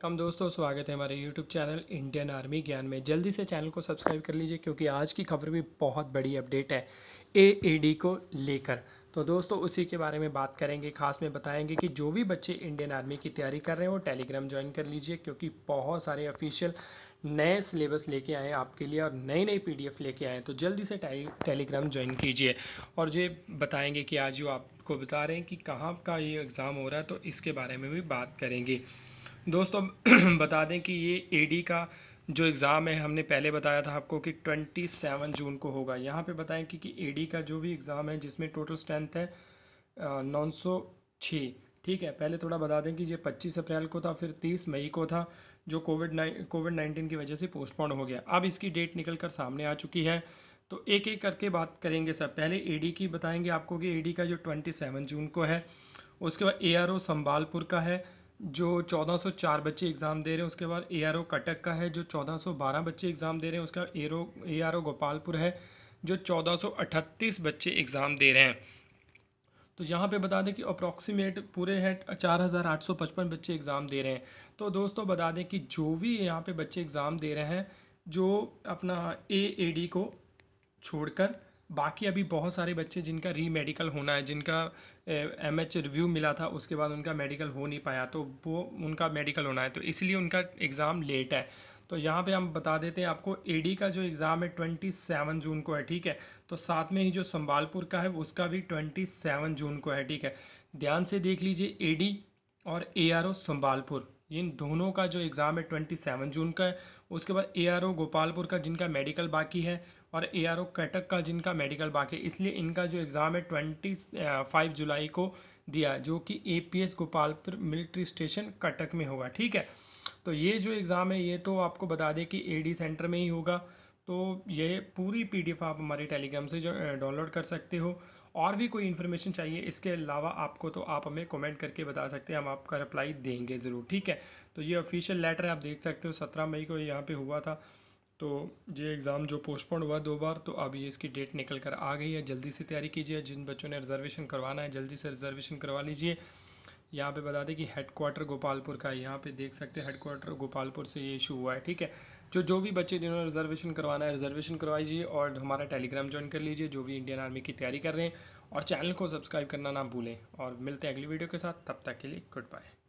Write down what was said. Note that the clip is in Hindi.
कम दोस्तों स्वागत है हमारे YouTube चैनल इंडियन आर्मी ज्ञान में जल्दी से चैनल को सब्सक्राइब कर लीजिए क्योंकि आज की खबर भी बहुत बड़ी अपडेट है डी को लेकर तो दोस्तों उसी के बारे में बात करेंगे खास में बताएंगे कि जो भी बच्चे इंडियन आर्मी की तैयारी कर रहे हैं वो टेलीग्राम ज्वाइन कर लीजिए क्योंकि बहुत सारे ऑफिशियल नए सिलेबस लेके आए आपके लिए और नई नई पीडीएफ लेके आए तो जल्दी से टेलीग्राम ज्वाइन कीजिए और ये बताएंगे कि आज जो आपको बता रहे हैं कि कहाँ का ये एग्ज़ाम हो रहा है तो इसके बारे में भी बात करेंगे दोस्तों बता दें कि ये एडी का जो एग्ज़ाम है हमने पहले बताया था आपको कि 27 जून को होगा यहाँ पे बताएं कि कि एडी का जो भी एग्ज़ाम है जिसमें टोटल स्ट्रेंथ है नौ सौ छः ठीक है पहले थोड़ा बता दें कि ये 25 अप्रैल को था फिर 30 मई को था जो कोविड नाइन कोविड नाइन्टीन की वजह से पोस्टपोन हो गया अब इसकी डेट निकल कर सामने आ चुकी है तो एक एक करके बात करेंगे सर पहले एडी की बताएंगे आपको कि एडी का जो 27 जून को है उसके बाद एआरओ संभालपुर का है जो 1404 बच्चे एग्ज़ाम दे रहे हैं उसके बाद ए कटक का है जो 1412 बच्चे एग्ज़ाम दे रहे हैं उसका एरो ए गोपालपुर है जो 1438 बच्चे एग्ज़ाम दे रहे हैं तो यहाँ पे बता दें कि अप्रॉक्सीमेट पूरे हैं चार हज़ार आठ सौ पचपन बच्चे एग्ज़ाम दे रहे हैं तो दोस्तों बता दें कि जो भी यहाँ पे बच्चे एग्ज़ाम दे रहे हैं जो अपना ए ए डी को छोड़कर बाकी अभी बहुत सारे बच्चे जिनका री मेडिकल होना है जिनका एम एच रिव्यू मिला था उसके बाद उनका मेडिकल हो नहीं पाया तो वो उनका मेडिकल होना है तो इसलिए उनका एग्ज़ाम लेट है तो यहाँ पे हम बता देते हैं आपको एडी का जो एग्ज़ाम है ट्वेंटी सेवन जून को है ठीक है तो साथ में ही जो संबालपुर का है उसका भी ट्वेंटी सेवन जून को है ठीक है ध्यान से देख लीजिए डी और ए संबालपुर इन दोनों का जो एग्ज़ाम है ट्वेंटी सेवन जून का है उसके बाद ए आर ओ गोपालपुर का जिनका मेडिकल बाकी है और ए आर ओ कटक का जिनका मेडिकल बाकी है इसलिए इनका जो एग्ज़ाम है ट्वेंटी फाइव जुलाई को दिया जो कि A P S Gopalpur military station Cuttack में होगा ठीक है तो ये जो एग्ज़ाम है ये तो आपको बता दें कि ए डी सेंटर में ही होगा तो ये पूरी पीडीएफ आप हमारे टेलीग्राम से जो डाउनलोड कर सकते हो और भी कोई इन्फॉर्मेशन चाहिए इसके अलावा आपको तो आप हमें कमेंट करके बता सकते हैं हम आपका रिप्लाई देंगे ज़रूर ठीक है तो ये ऑफिशियल लेटर है आप देख सकते हो सत्रह मई को यहाँ पे हुआ था तो ये एग्ज़ाम जो पोस्टपोन हुआ दो बार तो अब ये इसकी डेट निकल कर आ गई है जल्दी से तैयारी कीजिए जिन बच्चों ने रिजर्वेशन करवाना है जल्दी से रिजर्वेशन करवा लीजिए यहाँ पे बता दें कि हेडक्वार्टर गोपालपुर का है यहाँ पे देख सकते हैं हेडक्वार्टर गोपालपुर से ये इशू हुआ है ठीक है जो जो भी बच्चे जिन्होंने रिजर्वेशन करवाना है रिजर्वेशन करवाइए और हमारा टेलीग्राम ज्वाइन कर लीजिए जो भी इंडियन आर्मी की तैयारी कर रहे हैं और चैनल को सब्सक्राइब करना ना भूलें और मिलते हैं अगली वीडियो के साथ तब तक के लिए गुड बाय